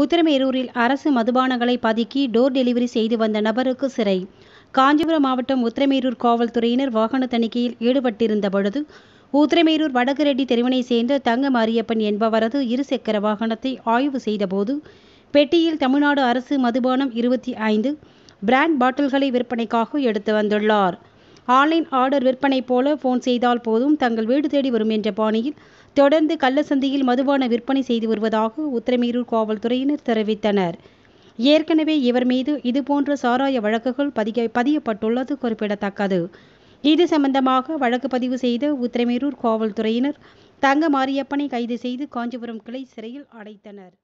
உத்தரமேரூரில் அரசு மதுபானங்களை பதுக்கி door delivery செய்து வந்த நபருக்கு சிறை காஞ்சிபுரம் மாவட்டம் உத்திரமேரூர் காவல்துறையினர் வாகன தணிக்கையில் ஈடுபட்டிருந்த பொழுது உத்திரமேரூர் வடகரெட்டி தெருவினை சேர்ந்த தங்க மாரியப்பன் என்பவரது இருசக்கர வாகனத்தை ஆய்வு செய்தபோது பெட்டியில் தமிழ்நாடு அரசு மதுபானம் இருபத்தி ஐந்து பிராண்ட் பாட்டில்களை விற்பனைக்காக எடுத்து வந்துள்ளார் ஆன்லைன் ஆர்டர் விற்பனை போல போன் செய்தால் போதும் தங்கள் வீடு தேடி வரும் என்ற பாணியில் தொடர்ந்து கள்ளசந்தையில் மதுபான விற்பனை செய்து வருவதாக உத்திரமேரூர் காவல்துறையினர் தெரிவித்தனர் ஏற்கனவே இவர் மீது இதுபோன்ற சாராய வழக்குகள் பதிய பதியப்பட்டுள்ளது குறிப்பிடத்தக்கது இது சம்பந்தமாக வழக்கு பதிவு செய்த உத்திரமேரூர் காவல்துறையினர் தங்க மாரியப்பனை கைது செய்து காஞ்சிபுரம் கிளை சிறையில் அடைத்தனர்